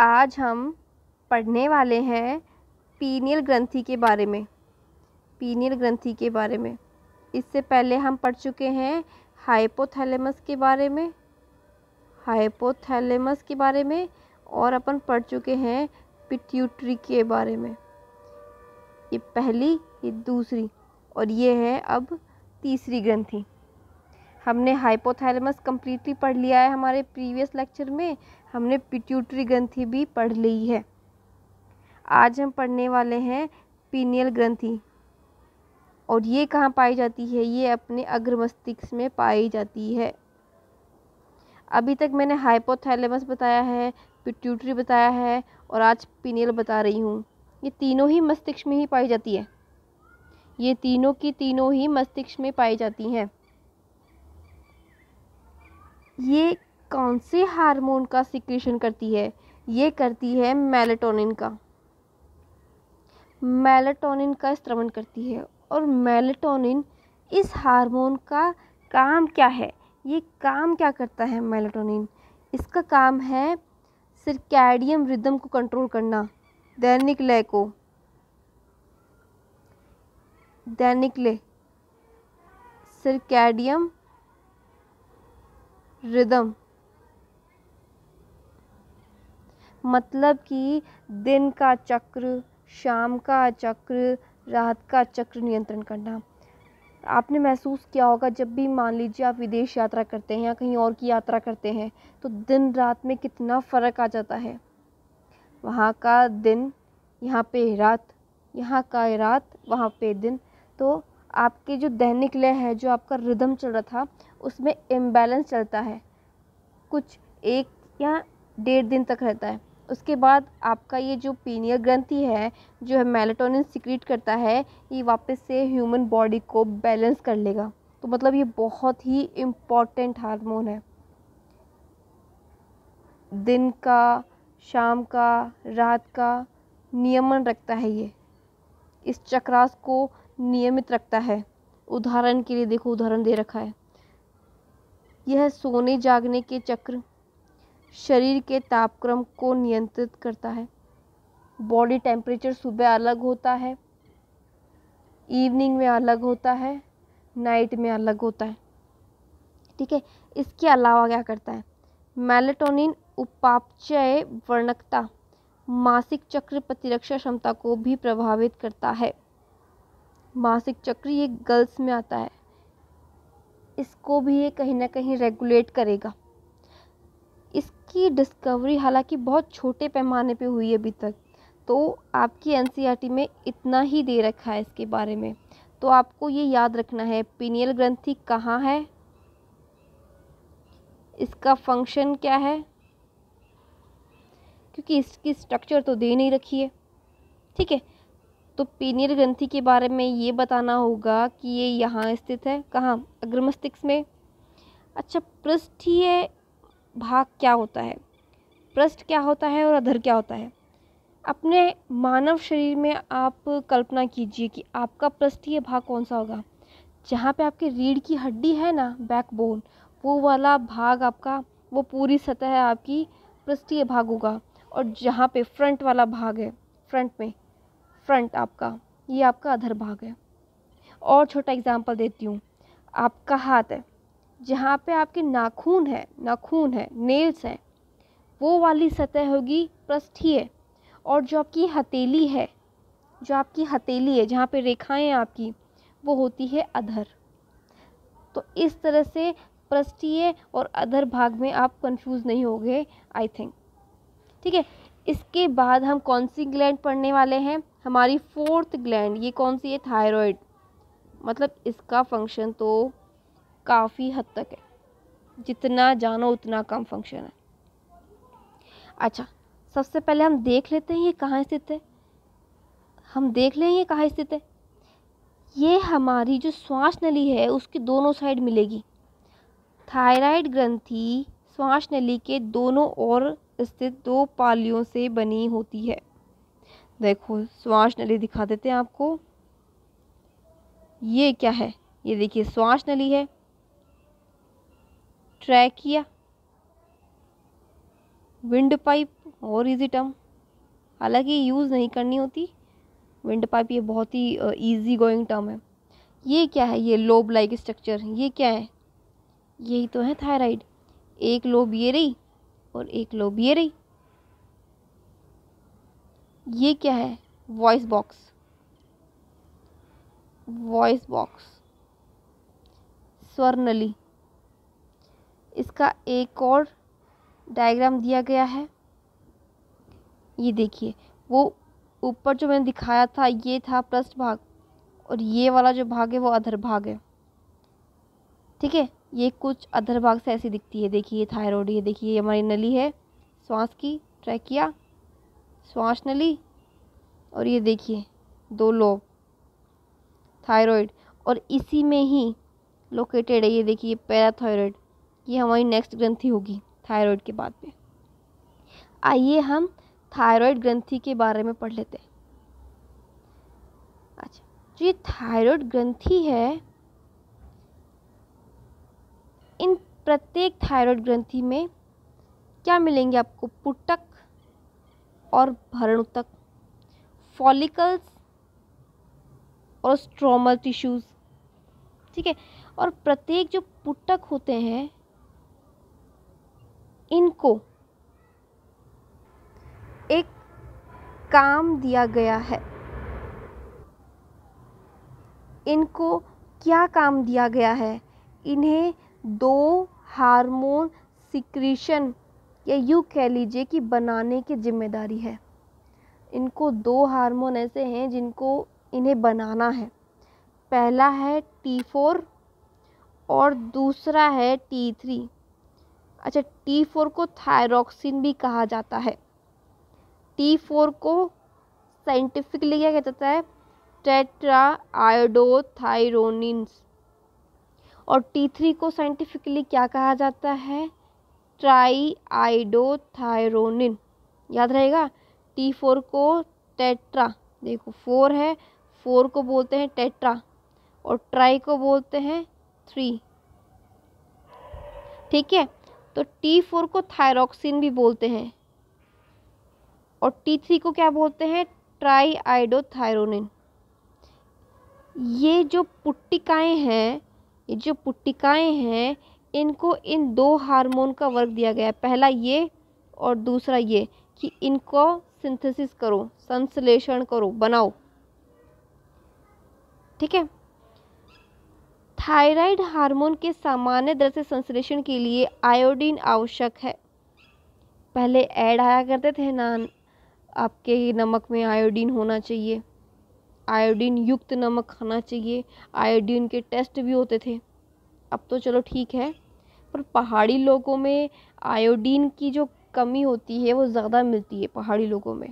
आज हम पढ़ने वाले हैं पीनियल ग्रंथि के बारे में पीनियल ग्रंथि के बारे में इससे पहले हम पढ़ चुके हैं हाइपोथैलेमस के बारे में हाइपोथैलेमस के बारे में और अपन पढ़ चुके हैं पिट्यूटरी के बारे में ये पहली ये दूसरी और ये है अब तीसरी ग्रंथि हमने हाइपोथैलेमस कम्प्लीटली पढ़ लिया है हमारे प्रीवियस लेक्चर में हमने पिट्यूटरी ग्रंथि भी पढ़ ली है आज हम पढ़ने वाले हैं पीनियल ग्रंथि और ये कहाँ पाई जाती है ये अपने अग्र मस्तिष्क में पाई जाती है अभी तक मैंने हाइपोथैलेमस बताया है पिट्यूटरी बताया है और आज पीनियल बता रही हूँ ये तीनों ही मस्तिष्क में ही पाई जाती है ये तीनों की तीनों ही मस्तिष्क में पाई जाती हैं ये कौन से हार्मोन का सिक्रेशन करती है ये करती है मेलेटोनिन का मेलेटोनिन का स्त्रवण करती है और मेलेटोनिन इस हार्मोन का काम क्या है ये काम क्या करता है मेलेटोनिन इसका काम है सिरकैडियम रिदम को कंट्रोल करना दैनिक लय को दैनिक लय सिरकैडियम रिदम मतलब कि दिन का चक्र शाम का चक्र रात का चक्र नियंत्रण करना आपने महसूस किया होगा जब भी मान लीजिए आप विदेश यात्रा करते हैं या कहीं और की यात्रा करते हैं तो दिन रात में कितना फ़र्क आ जाता है वहाँ का दिन यहाँ पे रात यहाँ का रात वहाँ पे दिन तो आपके जो दैनिक लय है जो आपका रिदम चल रहा था उसमें इम्बैलेंस चलता है कुछ एक या डेढ़ दिन तक रहता है उसके बाद आपका ये जो पीनियर ग्रंथि है जो है मेलाटोनिन सिक्रीट करता है ये वापस से ह्यूमन बॉडी को बैलेंस कर लेगा तो मतलब ये बहुत ही इम्पॉर्टेंट हार्मोन है दिन का शाम का रात का नियमन रखता है ये इस चक्रास को नियमित रखता है उदाहरण के लिए देखो उदाहरण दे रखा है यह सोने जागने के चक्र शरीर के तापक्रम को नियंत्रित करता है बॉडी टेम्परेचर सुबह अलग होता है इवनिंग में अलग होता है नाइट में अलग होता है ठीक है इसके अलावा क्या करता है मेलेटोनिन उपापचय वर्णकता मासिक चक्र प्रतिरक्षा क्षमता को भी प्रभावित करता है मासिक चक्र ये गर्ल्स में आता है इसको भी ये कहीं ना कहीं रेगुलेट करेगा इसकी डिस्कवरी हालांकि बहुत छोटे पैमाने पे हुई है अभी तक तो आपकी एन e में इतना ही दे रखा है इसके बारे में तो आपको ये याद रखना है पीनियल ग्रंथि कहाँ है इसका फंक्शन क्या है क्योंकि इसकी स्ट्रक्चर तो दे नहीं रखी है ठीक है तो पीनियल ग्रंथि के बारे में ये बताना होगा कि ये यहाँ स्थित है कहाँ अग्रमस्तिष्क में अच्छा पृष्ठीय भाग क्या होता है पृष्ठ क्या होता है और अधर क्या होता है अपने मानव शरीर में आप कल्पना कीजिए कि आपका पृष्ठीय भाग कौन सा होगा जहाँ पे आपकी रीढ़ की हड्डी है ना बैकबोन वो वाला भाग आपका वो पूरी सतह आपकी पृष्ठीय भाग होगा और जहाँ पे फ्रंट वाला भाग है फ्रंट में फ्रंट आपका ये आपका अधर भाग है और छोटा एग्जाम्पल देती हूँ आपका हाथ है जहाँ पे आपके नाखून है नाखून है नेल्स हैं वो वाली सतह होगी पृष्ठीय और जो आपकी हथेली है जो आपकी हथेली है जहाँ पे रेखाएं आपकी वो होती है अधर तो इस तरह से पृष्ठीय और अधर भाग में आप कंफ्यूज नहीं होगे आई थिंक ठीक है इसके बाद हम कौन सी ग्लैंड पढ़ने वाले हैं हमारी फोर्थ ग्लैंड ये कौन सी है थायराइड मतलब इसका फंक्शन तो काफ़ी हद तक है जितना जानो उतना कम फंक्शन है अच्छा सबसे पहले हम देख लेते हैं ये कहाँ स्थित है हम देख लें ये कहाँ स्थित है ये हमारी जो श्वास नली है उसकी दोनों साइड मिलेगी थायराइड ग्रंथि श्वास नली के दोनों ओर स्थित दो पालियों से बनी होती है देखो श्वास नली दिखा देते हैं आपको ये क्या है ये देखिए श्वास नली है ट्रैकिया विंड पाइप और इजी टर्म हालांकि यूज़ नहीं करनी होती विंड पाइप ये बहुत ही ईजी गोइंग टर्म है ये क्या है ये लोब लाइक स्ट्रक्चर ये क्या है यही तो है थायराइड एक लोब ये रही और एक लोब ये रही ये क्या है वॉइस बॉक्स वॉइस बॉक्स स्वर्णली इसका एक और डायग्राम दिया गया है ये देखिए वो ऊपर जो मैंने दिखाया था ये था पृष्ठ भाग और ये वाला जो भाग है वो अधर भाग है ठीक है ये कुछ अधर भाग से ऐसी दिखती है देखिए ये थायराइड ये देखिए ये हमारी नली है श्वास की ट्रैकिया श्वास नली और ये देखिए दो लोब थायराइड और इसी में ही लोकेटेड है ये देखिए पैराथायरॉयड ये हमारी नेक्स्ट ग्रंथि होगी थायराइड के बाद में आइए हम थायराइड ग्रंथि के बारे में पढ़ लेते हैं अच्छा जो तो ये थायराइड ग्रंथि है इन प्रत्येक थायराइड ग्रंथि में क्या मिलेंगे आपको पुटक और भरणुतक फॉलिकल्स और स्ट्रोमल टिश्यूज़ ठीक है और प्रत्येक जो पुटक होते हैं इनको एक काम दिया गया है इनको क्या काम दिया गया है इन्हें दो हार्मोन सिक्रीशन या यूँ कह लीजिए कि बनाने की जिम्मेदारी है इनको दो हार्मोन ऐसे हैं जिनको इन्हें बनाना है पहला है टी फोर और दूसरा है टी थ्री अच्छा टी फोर को थायरोक्सिन भी कहा जाता है टी फोर को साइंटिफिकली क्या कहता जाता है टेट्रा आयोडोथायरोनिन्स और टी थ्री को साइंटिफिकली क्या कहा जाता है ट्राई थायरोनिन याद रहेगा टी फोर को टेट्रा देखो फोर है फोर को बोलते हैं टेट्रा और ट्राई को बोलते हैं थ्री ठीक है तो टी फोर को थायरोक्सिन भी बोलते हैं और टी थ्री को क्या बोलते हैं ट्राई आइडोथायरोनिन ये जो पुट्टिकाएँ हैं ये जो पुट्टिकाएँ हैं इनको इन दो हार्मोन का वर्क दिया गया है पहला ये और दूसरा ये कि इनको सिंथेसिस करो संश्लेषण करो बनाओ ठीक है थायराइड हार्मोन के सामान्य दर से संश्लेषण के लिए आयोडीन आवश्यक है पहले ऐड आया करते थे ना आपके नमक में आयोडीन होना चाहिए आयोडीन युक्त नमक खाना चाहिए आयोडीन के टेस्ट भी होते थे अब तो चलो ठीक है पर पहाड़ी लोगों में आयोडीन की जो कमी होती है वो ज़्यादा मिलती है पहाड़ी लोगों में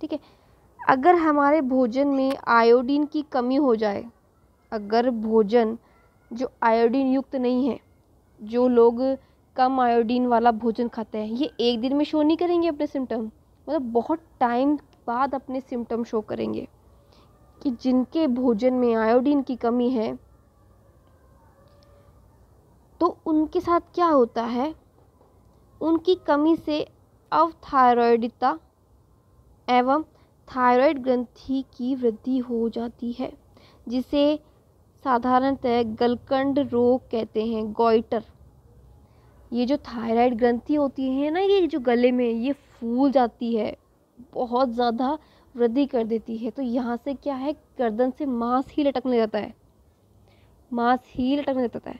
ठीक है अगर हमारे भोजन में आयोडीन की कमी हो जाए अगर भोजन जो आयोडीन युक्त नहीं है जो लोग कम आयोडीन वाला भोजन खाते हैं ये एक दिन में शो नहीं करेंगे अपने सिम्टम मतलब बहुत टाइम बाद अपने सिम्टम शो करेंगे कि जिनके भोजन में आयोडीन की कमी है तो उनके साथ क्या होता है उनकी कमी से थायरॉयडिता एवं थायराइड ग्रंथि की वृद्धि हो जाती है जिसे साधारणतः गलकंड रोग कहते हैं गोइटर ये जो थायराइड ग्रंथि होती है ना ये जो गले में ये फूल जाती है बहुत ज़्यादा वृद्धि कर देती है तो यहाँ से क्या है गर्दन से मांस ही लटकने जाता है मांस ही लटकने जाता है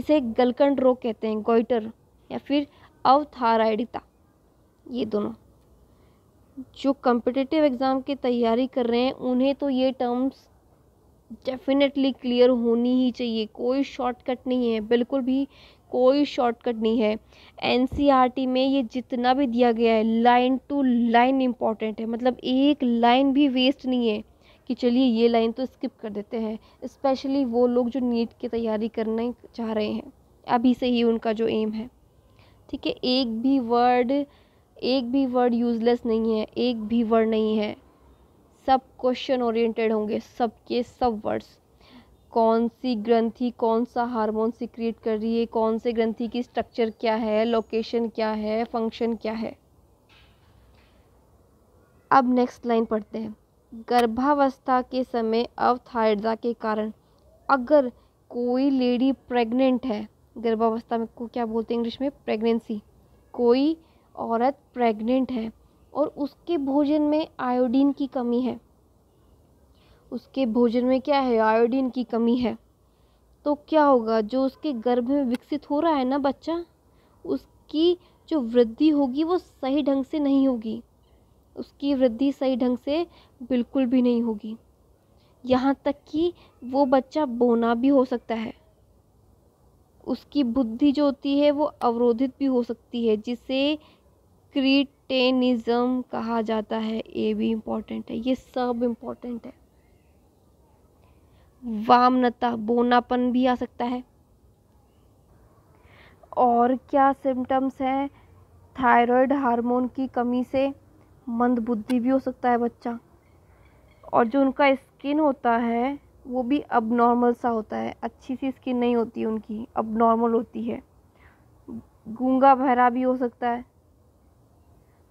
इसे गलकंड रोग कहते हैं गोइटर या फिर अवथायराइडिता ये दोनों जो कम्पिटिटिव एग्ज़ाम की तैयारी कर रहे हैं उन्हें तो ये टर्म्स डेफिनेटली क्लियर होनी ही चाहिए कोई शॉर्टकट नहीं है बिल्कुल भी कोई शॉर्टकट नहीं है एन e में ये जितना भी दिया गया है लाइन टू लाइन इम्पॉर्टेंट है मतलब एक लाइन भी वेस्ट नहीं है कि चलिए ये लाइन तो स्किप कर देते हैं स्पेशली वो लोग जो नीट की तैयारी करने चाह रहे हैं अभी से ही उनका जो एम है ठीक है एक भी वर्ड एक भी वर्ड यूज़लेस नहीं है एक भी वर्ड नहीं है सब क्वेश्चन ओरिएंटेड होंगे सबके सब वर्ड्स कौन सी ग्रंथि कौन सा हार्मोन सिक्रिएट कर रही है कौन से ग्रंथि की स्ट्रक्चर क्या है लोकेशन क्या है फंक्शन क्या है अब नेक्स्ट लाइन पढ़ते हैं गर्भावस्था के समय अवथायरजा के कारण अगर कोई लेडी प्रेग्नेंट है गर्भावस्था में को क्या बोलते हैं इंग्लिश में प्रेगनेंसी कोई औरत प्रेग्नेंट है और उसके भोजन में आयोडीन की कमी है उसके भोजन में क्या है आयोडीन की कमी है तो क्या होगा जो उसके गर्भ में विकसित हो रहा है ना बच्चा उसकी जो वृद्धि होगी वो सही ढंग से नहीं होगी उसकी वृद्धि सही ढंग से बिल्कुल भी नहीं होगी यहाँ तक कि वो बच्चा बोना भी हो सकता है उसकी बुद्धि जो होती है वो अवरोधित भी हो सकती है जिसे क्रीट टेनिज़म कहा जाता है ये भी इम्पोर्टेंट है ये सब इम्पोर्टेंट है वामनता बोनापन भी आ सकता है और क्या सिम्टम्स हैं थायराइड हार्मोन की कमी से मंदबुद्धि भी हो सकता है बच्चा और जो उनका स्किन होता है वो भी अब नॉर्मल सा होता है अच्छी सी स्किन नहीं होती उनकी अब नॉर्मल होती है गूंगा भरा भी हो सकता है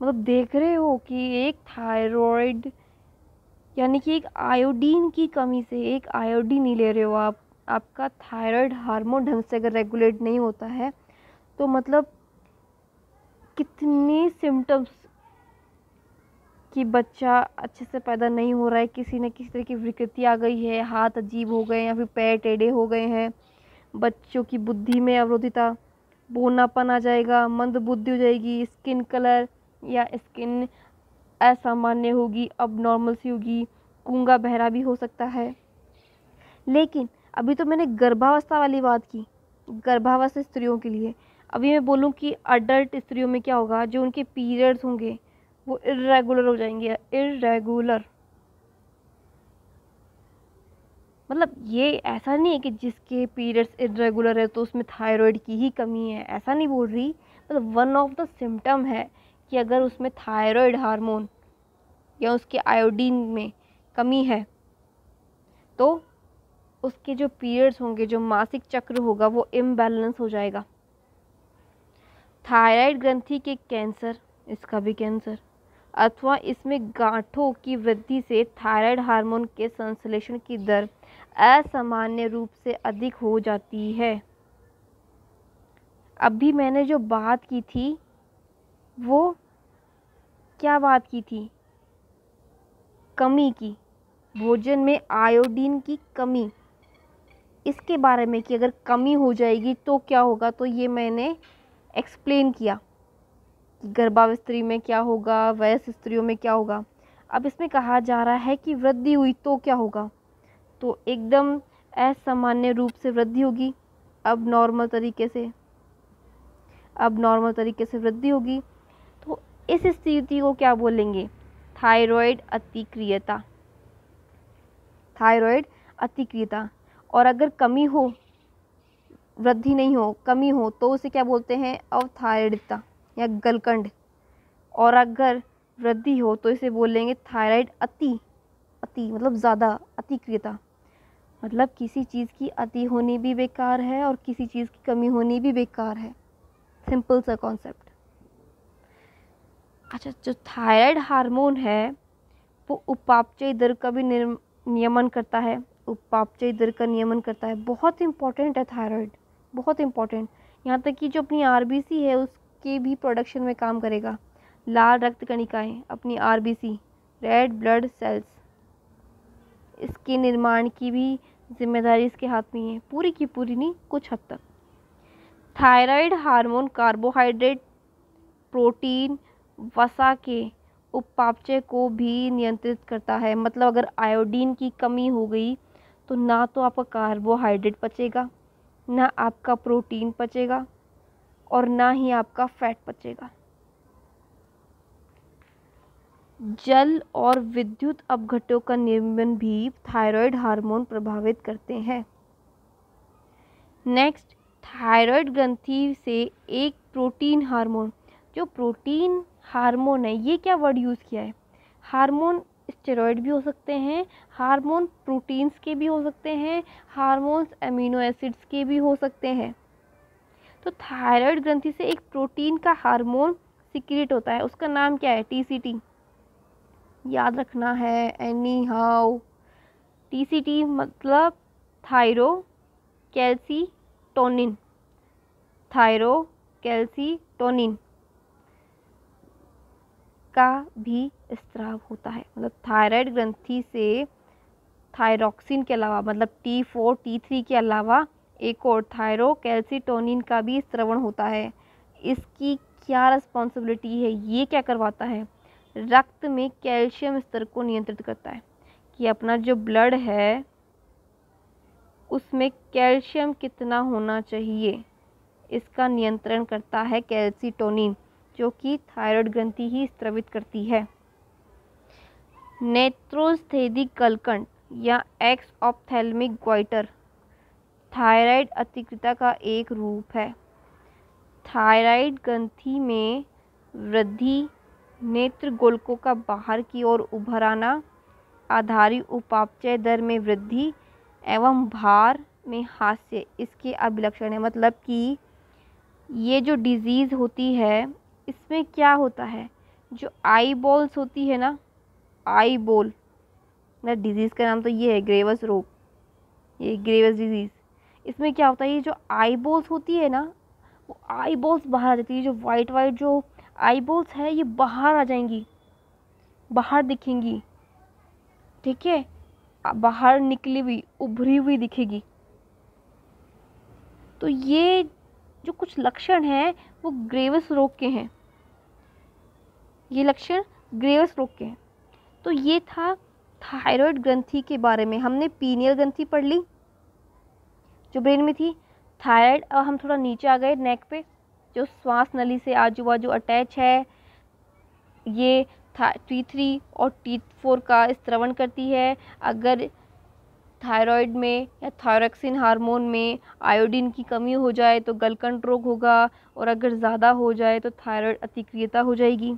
मतलब देख रहे हो कि एक थायराइड यानी कि एक आयोडीन की कमी से एक आयोडीन नहीं ले रहे हो आप आपका थायराइड हार्मोन ढंग से अगर रेगुलेट नहीं होता है तो मतलब कितने सिम्टम्स कि बच्चा अच्छे से पैदा नहीं हो रहा है किसी न किसी तरह की विकृति आ गई है हाथ अजीब हो गए या फिर पैर टेढ़े हो गए हैं बच्चों की बुद्धि में अवरोधिता बोनापन आ जाएगा मंद बुद्धि हो जाएगी स्किन कलर या स्किन असामान्य होगी अब नॉर्मल सी होगी कुंगा बहरा भी हो सकता है लेकिन अभी तो मैंने गर्भावस्था वाली बात की गर्भावस्था स्त्रियों के लिए अभी मैं बोलूँ कि अडल्ट स्त्रियों में क्या होगा जो उनके पीरियड्स होंगे वो इरेगुलर हो जाएंगे इरेगुलर मतलब ये ऐसा नहीं है कि जिसके पीरियड्स इरेगुलर है तो उसमें थायराइड की ही कमी है ऐसा नहीं बोल रही मतलब वन ऑफ द सिम्टम है कि अगर उसमें थायराइड हार्मोन या उसके आयोडीन में कमी है तो उसके जो पीरियड्स होंगे जो मासिक चक्र होगा वो इम्बैलेंस हो जाएगा थायराइड ग्रंथि के कैंसर इसका भी कैंसर अथवा इसमें गांठों की वृद्धि से थायराइड हार्मोन के संश्लेषण की दर असामान्य रूप से अधिक हो जाती है अभी मैंने जो बात की थी वो क्या बात की थी कमी की भोजन में आयोडीन की कमी इसके बारे में कि अगर कमी हो जाएगी तो क्या होगा तो ये मैंने एक्सप्लेन किया कि गर्भावस्थी में क्या होगा वयस स्त्रियों में क्या होगा अब इसमें कहा जा रहा है कि वृद्धि हुई तो क्या होगा तो एकदम असामान्य रूप से वृद्धि होगी अब नॉर्मल तरीके से अब नॉर्मल तरीके से वृद्धि होगी इस स्थिति को क्या बोलेंगे थायराइड अतिक्रियता थायराइड अतिक्रियता और अगर कमी हो वृद्धि नहीं हो कमी हो तो उसे क्या बोलते हैं अवथायरिडता या गलकंड और अगर वृद्धि हो तो इसे बोलेंगे थायराइड अति अति मतलब ज़्यादा अतिक्रियता मतलब किसी चीज़ की अति होनी भी बेकार है और किसी चीज़ की कमी होनी भी बेकार है सिंपल सा कॉन्सेप्ट अच्छा जो थायराइड हार्मोन है वो उपापचय दर का भी नियमन करता है उपापचय दर का नियमन करता है बहुत इंपॉर्टेंट है थायराइड बहुत इंपॉर्टेंट यहाँ तक कि जो अपनी आर है उसके भी प्रोडक्शन में काम करेगा लाल रक्त कणिकाएँ अपनी आर रेड ब्लड सेल्स इसके निर्माण की भी जिम्मेदारी इसके हाथ में है पूरी की पूरी नहीं कुछ हद तक थायराइड हार्मोन कार्बोहाइड्रेट प्रोटीन वसा के उपापचय को भी नियंत्रित करता है मतलब अगर आयोडीन की कमी हो गई तो ना तो आपका कार्बोहाइड्रेट पचेगा ना आपका प्रोटीन पचेगा और ना ही आपका फैट पचेगा जल और विद्युत अपघटों का निर्माण भी थायराइड हार्मोन प्रभावित करते हैं नेक्स्ट थायराइड ग्रंथि से एक प्रोटीन हार्मोन जो प्रोटीन हार्मोन है ये क्या वर्ड यूज़ किया है हार्मोन स्टेरॉयड भी हो सकते हैं हार्मोन प्रोटीन्स के भी हो सकते हैं हार्मोन्स अमीनो एसिड्स के भी हो सकते हैं तो थायराइड ग्रंथि से एक प्रोटीन का हार्मोन सिक्रेट होता है उसका नाम क्या है टीसीटी याद रखना है एनी हाउ टीसीटी मतलब thyrocalcitonin thyrocalcitonin का भी स्त्राव होता है मतलब थायराइड ग्रंथि से थायरोक्सिन के अलावा मतलब टी फोर टी थ्री के अलावा एक और थायरो का भी स्त्रवण होता है इसकी क्या रिस्पॉन्सिबिलिटी है ये क्या करवाता है रक्त में कैल्शियम स्तर को नियंत्रित करता है कि अपना जो ब्लड है उसमें कैल्शियम कितना होना चाहिए इसका नियंत्रण करता है कैल्सिटोनिन जो कि थायराइड ग्रंथि ही स्त्रवित करती है नेत्रोस्थेदिक कलकंड या एक्स ऑप्थेलमिक ग्वाइटर थायराइड अतिक्रिता का एक रूप है थायराइड ग्रंथि में वृद्धि नेत्र गोलकों का बाहर की ओर उभराना आधारित आधारी उपापचय दर में वृद्धि एवं भार में हास्य इसके अभिलक्षण है मतलब कि ये जो डिजीज़ होती है इसमें क्या होता है जो आई बॉल्स होती है ना आई बॉल ना डिज़ीज़ का नाम तो ये है ग्रेवस रोग ये ग्रेवस डिज़ीज़ इसमें क्या होता है ये जो आई बॉल्स होती है ना वो आई बॉल्स बाहर आ जाती है जो वाइट वाइट जो आई बॉल्स है ये बाहर आ जाएंगी बाहर दिखेंगी ठीक है बाहर निकली हुई उभरी हुई दिखेगी तो ये जो कुछ लक्षण हैं वो ग्रेवस रोग के हैं ये लक्षण ग्रेवस रोग के हैं तो ये था थायराइड ग्रंथि के बारे में हमने पीनियल ग्रंथि पढ़ ली जो ब्रेन में थी थायराइड अब हम थोड़ा नीचे आ गए नेक पे जो श्वास नली से आजू बाजू अटैच है ये टी थ्री और टी फोर का स्त्रवण करती है अगर थायराइड में या थायरक्सिन हार्मोन में आयोडीन की कमी हो जाए तो गलकंट रोग होगा और अगर ज़्यादा हो जाए तो थायराइड अतिक्रियता हो जाएगी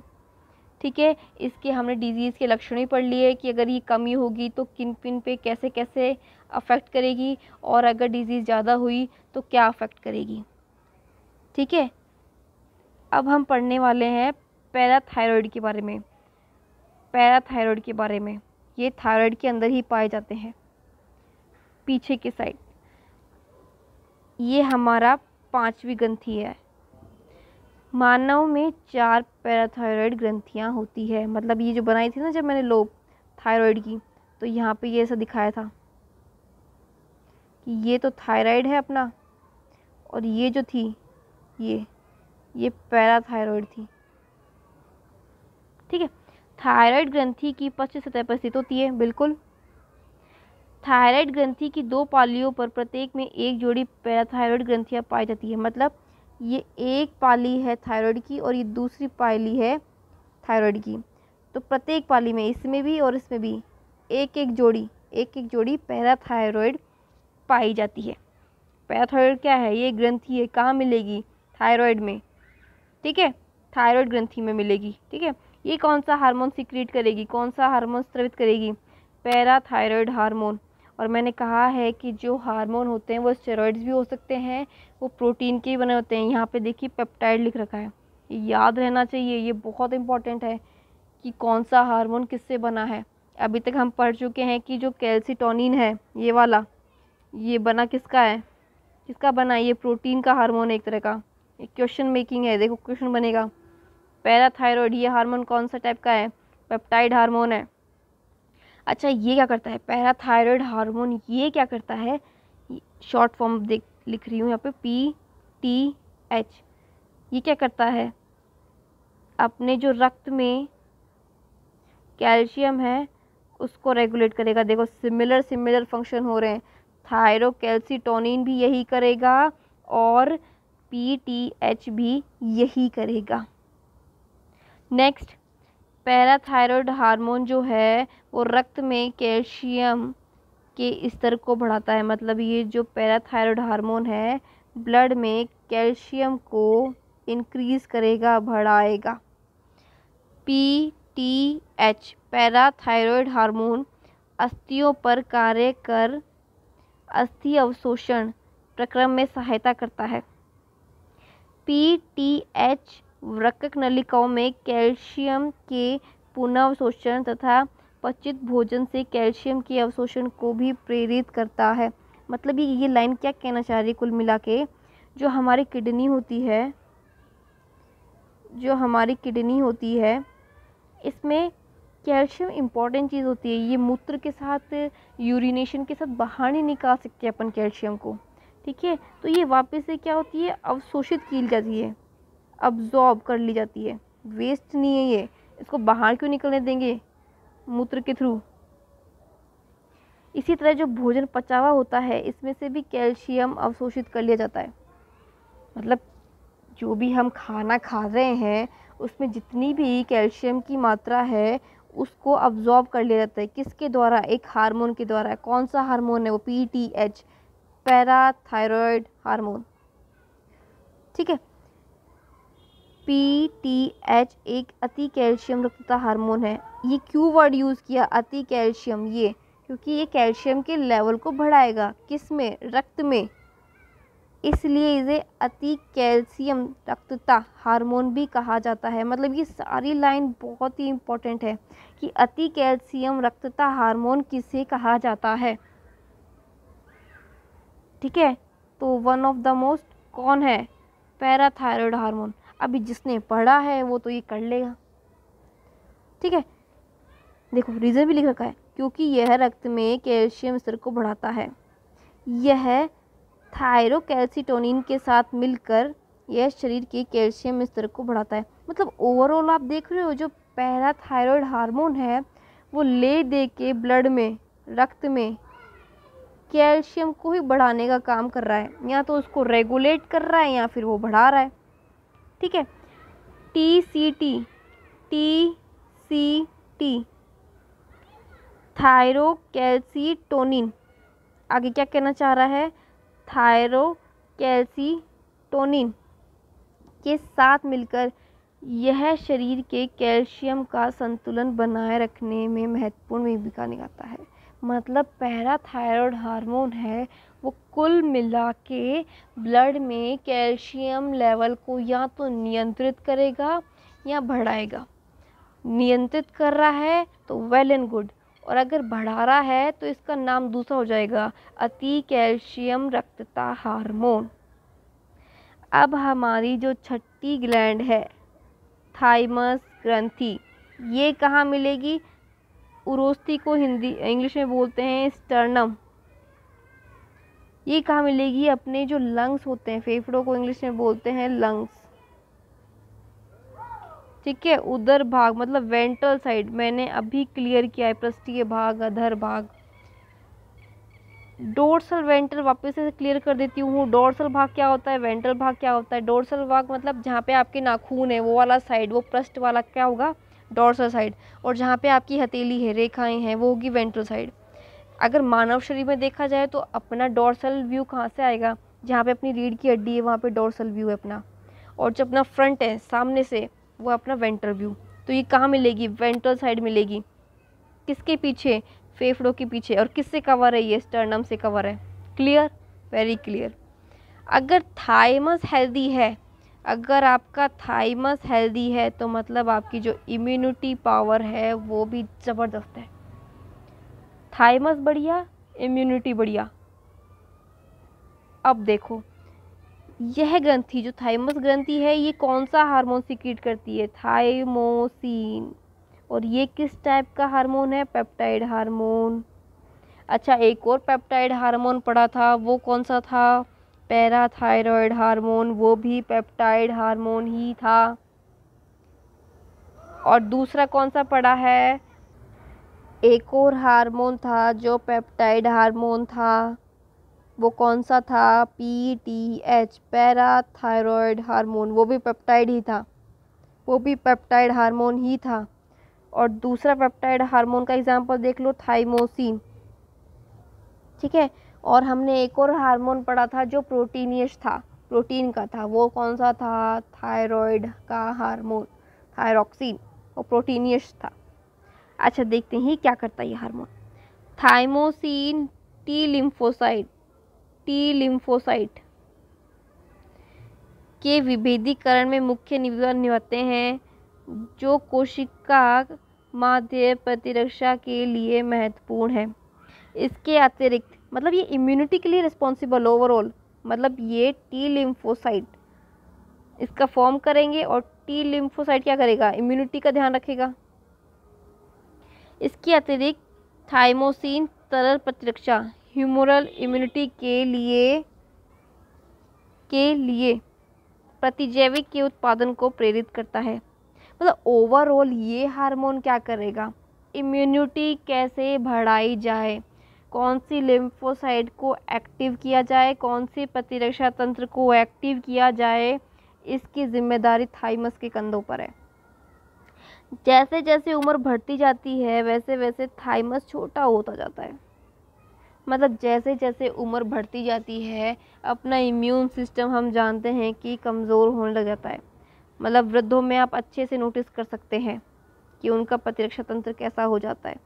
ठीक है इसके हमने डिजीज़ के लक्षण भी पढ़ लिए कि अगर ये कमी होगी तो किन किन पे कैसे कैसे अफेक्ट करेगी और अगर डिजीज़ ज़्यादा हुई तो क्या अफेक्ट करेगी ठीक है अब हम पढ़ने वाले हैं पैराथायरॉयड के बारे में पैराथायरॉयड के बारे में ये थायरॉयड के अंदर ही पाए जाते हैं पीछे के साइड ये हमारा पांचवी ग्रंथी है मानव में चार पैराथायरॉयड ग्रंथियाँ होती है मतलब ये जो बनाई थी ना जब मैंने लोब थायराइड की तो यहाँ पे ये ऐसा दिखाया था कि ये तो थायराइड है अपना और ये जो थी ये ये पैराथायरॉयड थी ठीक है थायराइड ग्रंथि की पश्च सतह पर स्थित होती है बिल्कुल थायराइड ग्रंथि की दो पालियों पर प्रत्येक में एक जोड़ी पैराथायरॉयड ग्रंथियाँ पाई जाती है मतलब ये एक पाली है थायराइड की और ये दूसरी पाली है थायराइड की तो प्रत्येक पाली में इसमें भी और इसमें भी एक एक जोड़ी एक एक जोड़ी पैराथायरॉयड पाई जाती है पैराथायरॉयड क्या है ये ग्रंथि है कहाँ मिलेगी थायराइड में ठीक है थायराइड ग्रंथि में मिलेगी ठीक है ये कौन सा हार्मोन सिक्रीट करेगी कौन सा हार्मोन स्त्रवित करेगी पैराथायरॉयड हार्मोन और मैंने कहा है कि जो हार्मोन होते हैं वो स्टेरॉइड्स भी हो सकते हैं वो प्रोटीन के ही बने होते हैं यहाँ पे देखिए पेप्टाइड लिख रखा है याद रहना चाहिए ये बहुत इंपॉर्टेंट है कि कौन सा हारमोन किससे बना है अभी तक हम पढ़ चुके हैं कि जो कैल्सिटोनिन है ये वाला ये बना किसका है किसका बना ये प्रोटीन का हारमोन है एक तरह का क्वेश्चन मेकिंग है देखो क्वेश्चन बनेगा पैराथायरॉयड ये हार्मोन कौन सा टाइप का है पेप्टाइड हार्मोन है अच्छा ये क्या करता है पैराथायरॉयड हार्मोन ये क्या करता है शॉर्ट फॉर्म देख लिख रही हूँ यहाँ पे पी टी एच ये क्या करता है अपने जो रक्त में कैल्शियम है उसको रेगुलेट करेगा देखो सिमिलर सिमिलर फंक्शन हो रहे हैं कैल्सीटोनिन भी यही करेगा और पी टी एच भी यही करेगा नेक्स्ट पैराथायरॉयड हार्मोन जो है वो रक्त में कैल्शियम के स्तर को बढ़ाता है मतलब ये जो पैराथायरॉयड हार्मोन है ब्लड में कैल्शियम को इंक्रीज करेगा बढ़ाएगा P T H parathyroid hormone अस्थियों पर कार्य कर अस्थि अवशोषण प्रक्रम में सहायता करता है पी टी एच वृक्क नलिकाओं में कैल्शियम के पुनर्वशोषण तथा पचित भोजन से कैल्शियम के अवशोषण को भी प्रेरित करता है मतलब ये ये लाइन क्या कहना चाह रही है कुल मिला के जो हमारी किडनी होती है जो हमारी किडनी होती है इसमें कैल्शियम इम्पॉर्टेंट चीज़ होती है ये मूत्र के साथ यूरिनेशन के साथ बाहर नहीं निकाल सकते अपन कैल्शियम को ठीक है तो ये वापस से क्या होती है अवशोषित की जाती है अब्जॉर्ब कर ली जाती है वेस्ट नहीं है ये इसको बाहर क्यों निकलने देंगे मूत्र के थ्रू इसी तरह जो भोजन पचावा होता है इसमें से भी कैल्शियम अवशोषित कर लिया जाता है मतलब जो भी हम खाना खा रहे हैं उसमें जितनी भी कैल्शियम की मात्रा है उसको अब्जॉर्ब कर लिया जाता है किसके द्वारा एक हार्मोन के द्वारा कौन सा हार्मोन है वो P T H parathyroid hormone ठीक है पी टी एच एक अति कैल्शियम रक्तता हार्मोन है ये क्यों वर्ड यूज़ किया अति कैल्शियम ये क्योंकि ये कैल्शियम के लेवल को बढ़ाएगा किस में रक्त में इसलिए इसे अति कैल्शियम रक्तता हार्मोन भी कहा जाता है मतलब ये सारी लाइन बहुत ही इम्पोर्टेंट है कि अति कैल्शियम रक्तता हार्मोन किसे कहा जाता है ठीक है तो वन ऑफ द मोस्ट कौन है पैराथायरॉयड हार्मोन अभी जिसने पढ़ा है वो तो ये कर लेगा ठीक है देखो रीज़न भी लिख रखा है क्योंकि यह रक्त में कैल्शियम स्तर को बढ़ाता है यह थायरोकैल्सिटोनिन के साथ मिलकर यह शरीर के कैल्शियम स्तर को बढ़ाता है मतलब ओवरऑल आप देख रहे हो जो पहला थायराइड हार्मोन है वो ले दे के ब्लड में रक्त में कैल्शियम को ही बढ़ाने का काम कर रहा है या तो उसको रेगुलेट कर रहा है या फिर वो बढ़ा रहा है ठीक है T C T T C T calcitonin आगे क्या कहना चाह रहा है थायरो कैल्सीटोनिन के साथ मिलकर यह शरीर के कैल्शियम का संतुलन बनाए रखने में महत्वपूर्ण भूमिका निभाता है मतलब पैराथायरॉयड हार्मोन है वो कुल मिला के ब्लड में कैल्शियम लेवल को या तो नियंत्रित करेगा या बढ़ाएगा नियंत्रित कर रहा है तो वेल एंड गुड और अगर बढ़ा रहा है तो इसका नाम दूसरा हो जाएगा अति कैल्शियम रक्तता हार्मोन अब हमारी जो छठी ग्लैंड है थाइमस ग्रंथि ये कहाँ मिलेगी उरोस्ती को हिंदी इंग्लिश में बोलते हैं स्टर्नम ये कहाँ मिलेगी अपने जो लंग्स होते हैं फेफड़ों को इंग्लिश में बोलते हैं लंग्स ठीक है उधर भाग मतलब वेंट्रल साइड मैंने अभी क्लियर किया है पृष्ठीय भाग अधर भाग डोर्सल वेंट्रल वापस से क्लियर कर देती हूँ डोर्सल भाग क्या होता है वेंट्रल भाग क्या होता है डोर्सल भाग मतलब जहाँ पे आपके नाखून है वो वाला साइड वो पृष्ठ वाला क्या होगा डोर्सल साइड और जहाँ पे आपकी हथेली है रेखाएं हैं वो होगी वेंट्रल साइड अगर मानव शरीर में देखा जाए तो अपना डोर्सल व्यू कहाँ से आएगा जहाँ पे अपनी रीढ़ की हड्डी है वहाँ पे डोर्सल व्यू है अपना और जो अपना फ्रंट है सामने से वो अपना वेंट्रल व्यू तो ये कहाँ मिलेगी वेंट्रल साइड मिलेगी किसके पीछे फेफड़ों के पीछे और किससे कवर है ये स्टर्नम से कवर है क्लियर वेरी क्लियर अगर थाइमस हेल्दी है अगर आपका थाइमस हेल्दी है तो मतलब आपकी जो इम्यूनिटी पावर है वो भी ज़बरदस्त है थाइमस बढ़िया इम्यूनिटी बढ़िया अब देखो यह ग्रंथि जो थाइमस ग्रंथि है ये कौन सा हार्मोन सिक्रीट करती है थाइमोसिन और ये किस टाइप का हार्मोन है पेप्टाइड हार्मोन अच्छा एक और पेप्टाइड हार्मोन पड़ा था वो कौन सा था पैराथायरॉयड हार्मोन वो भी पेप्टाइड हार्मोन ही था और दूसरा कौन सा पड़ा है एक और हार्मोन था जो पेप्टाइड हार्मोन था वो कौन सा था P T H parathyroid hormone वो भी पेप्टाइड ही था वो भी पेप्टाइड हार्मोन ही था और दूसरा पेप्टाइड हार्मोन का एग्जांपल देख लो थाइमोसिन ठीक है और हमने एक और हार्मोन पढ़ा था जो प्रोटीनियस था प्रोटीन का था वो कौन सा था थायराइड का हार्मोन थायरॉक्सिन वो प्रोटीनियस था अच्छा देखते हैं क्या करता है ये hormone thymosin T lymphocyte T lymphocyte के विभेदीकरण में मुख्य निभाते हैं जो कोशिका माध्य प्रतिरक्षा के लिए महत्वपूर्ण है इसके अतिरिक्त मतलब ये इम्यूनिटी के लिए रिस्पॉन्सिबल ओवरऑल मतलब ये टी लिम्फोसाइट इसका फॉर्म करेंगे और टी लिम्फोसाइट क्या करेगा इम्यूनिटी का ध्यान रखेगा इसके अतिरिक्त थाइमोसिन तरल प्रतिरक्षा ह्यूमरल इम्यूनिटी के लिए के लिए प्रतिजैविक के उत्पादन को प्रेरित करता है मतलब ओवरऑल ये हार्मोन क्या करेगा इम्यूनिटी कैसे बढ़ाई जाए कौन सी लिम्फोसाइड को एक्टिव किया जाए कौन से प्रतिरक्षा तंत्र को एक्टिव किया जाए इसकी जिम्मेदारी थाइमस के कंधों पर है जैसे जैसे उम्र बढ़ती जाती है वैसे वैसे थाइमस छोटा होता जाता है मतलब जैसे जैसे उम्र बढ़ती जाती है अपना इम्यून सिस्टम हम जानते हैं कि कमज़ोर होने लग जाता है मतलब वृद्धों में आप अच्छे से नोटिस कर सकते हैं कि उनका प्रतिरक्षा तंत्र कैसा हो जाता है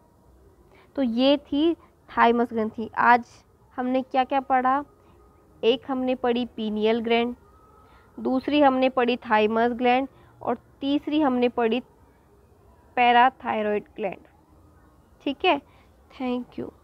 तो ये थी थाइमस ग्रंथि आज हमने क्या क्या पढ़ा एक हमने पढ़ी पीनियल ग्रैंड दूसरी हमने पढ़ी थाइमस ग्लैंड और तीसरी हमने पढ़ी पैराथायरॉयड ग्लैंड ठीक है थैंक यू